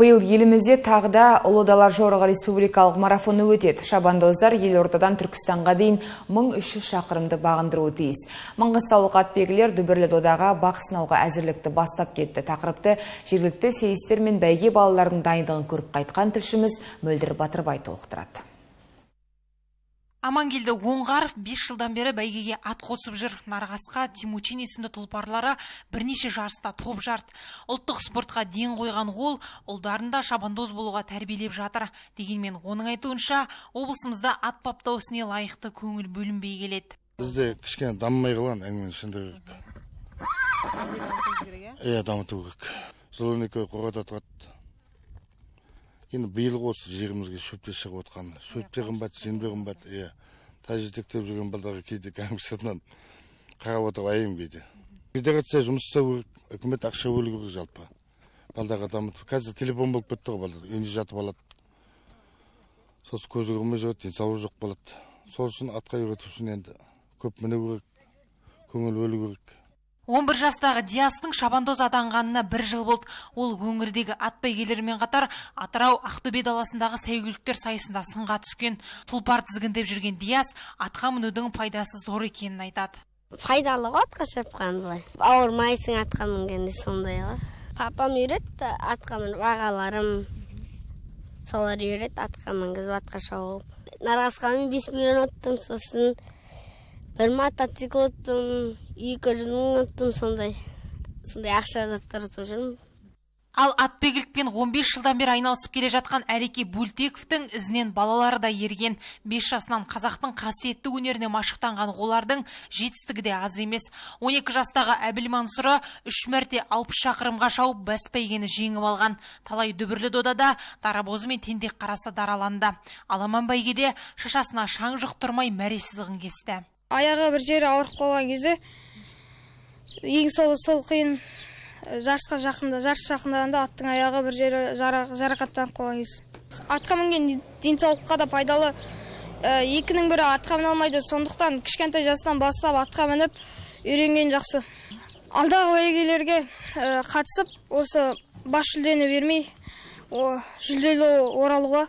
Биыл елімізде тағы да ұлы дала жорығы республикалық марафоны өтеді. Шабандоздар елордадан Түркістанға дейін 1300 шақырымды бағындыруы тиіс. Маңғыстаулық атбегілер дүбірлі додаға бақ сынауға әзірлікті бастап кетті. Тақырыпты жергілікті сейістер мен бәйге балаларының дайындығын көріп қайтқан тілшіміз Мөлдір Батырбай толықтырады амангелді оңғаров бес жылдан бері бәйгеге ат қосып жүр нарғасқа Тимучин есімді тұлпарлары бірнеше жарыста топ жарт ұлттық спортқа ден қойған ол ұлдарын да шабандоз болуға тәрбиелеп жатыр дегенмен оның айтуынша облысымызда ат баптау ісіне лайықты көңіл бөлінбей келеді бізде кішкене дамымай қалған әңгіменің шындығы иә? иә дамыту керек жыл он енді биылғы осы жерімізге шөпте шығып отқан шөп те қымбат жем де қымбат иә тай жүрген балдарға кейде кәдімгі сыртынан қарап отырып аяймын кейде федерация жұмыс істеу керек үкімет ақша бөлу керек жалпы балдарға дамытып қазір телефон болып кетті ғой балдар үйінде жатып алады сосын көзі көрмей жүреді денсаулығы жоқ болады сол үшін атқа үйрету үшін енді көп міну керек көңіл бөлу керек 11 жастағы Диастың шабандоз атанғанына бір жыл болды. Ол өңірдегі ат қатар Атырау Ақтөбе даласындағы сәйгүліктер сайысында сынға түскен. Тұлпар тізгіндеп жүрген Диас атқа мінудің пайдасы зор екенін айтады. Пайдалы ғой атқа шапқан былай. Ауырмайсың атқа мінгенде сондай ғой. Папам үйретті атқа мініп, ағаларым солар үйретті атқа мінгізіп атқа шауып. Нарғасқамен бес миллион оттым, сосын бір мотоцикл ұттым екі жүз ұттым сондай сондай ақша заттар ұтып жүрмін ал атбегілікпен 15 жылдан бері айналысып келе жатқан әлеке бөлтековтің ізінен балалары да ерген бес жасынан қазақтың қасиетті өнеріне машықтанған олардың жетістігі де аз емес 12 жастағы әбіл мансұры үш мәрте алпыс шақырымға шауып бәс бәйгені жеңіп алған талай дүбірлі додада дарабозы мен тентек қарасы дараланды аламан бәйгеде шашасына шаң жұқтырмай мәре сызығын кесті аяғы бір жері ауырып қалған кезде ең сол сол қиын э, жарысқа жақында жарыс жақындағанда аттың аяғы бір жері жарақаттанып қалған кез атқа мінген денсаулыққа да пайдалы э, екінің бірі атқа міне алмайды сондықтан кішкентай жастан бастап атқа мініп үйренген жақсы алдағы бәйгелерге э, қатысып осы бас жүлдені бермей о, жүлделі оралуға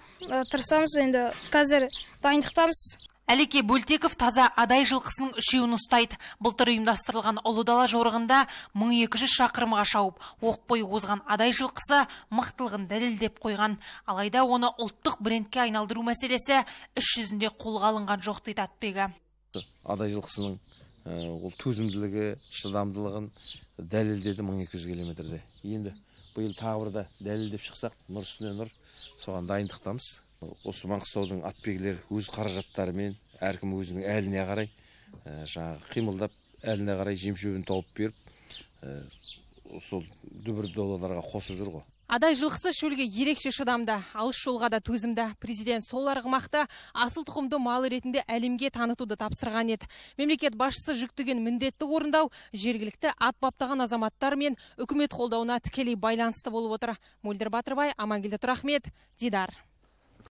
тырысамыз енді қазір дайындықтамыз әлеке бөлтеков таза адай жылқысының үшеуін ұстайды былтыр ұйымдастырылған ұлы дала жорығында 1200 шақырымға шауып оқ бойы озған адай жылқысы мықтылығын дәлелдеп қойған алайда оны ұлттық брендке айналдыру мәселесі үш жүзінде қолға алынған жоқ дейді адай жылқысының ол төзімділігі шыдамдылығын дәлелдеді 1200 километрде енді биыл тағы бір дәлелдеп шықсақ нұр үстіне соған дайындықтамыз осы маңғыстаудың атбегілері өз қаражаттарымен әркім өзінің әліне қарай жаңағы қимылдап әліне қарай жем шөбін тауып беріп сол дүбір долаларға қосып жүр ғой адай жылқысы шөлге ерекше шыдамды алыс жолға да төзімді президент сол арғымақты асыл тұқымды мал ретінде әлемге танытуды тапсырған еді мемлекет басшысы жүктеген міндетті орындау жергілікті ат баптаған азаматтар мен үкімет қолдауына тікелей байланысты болып отыр мөлдір батырбай амангелді тұрахмет дидар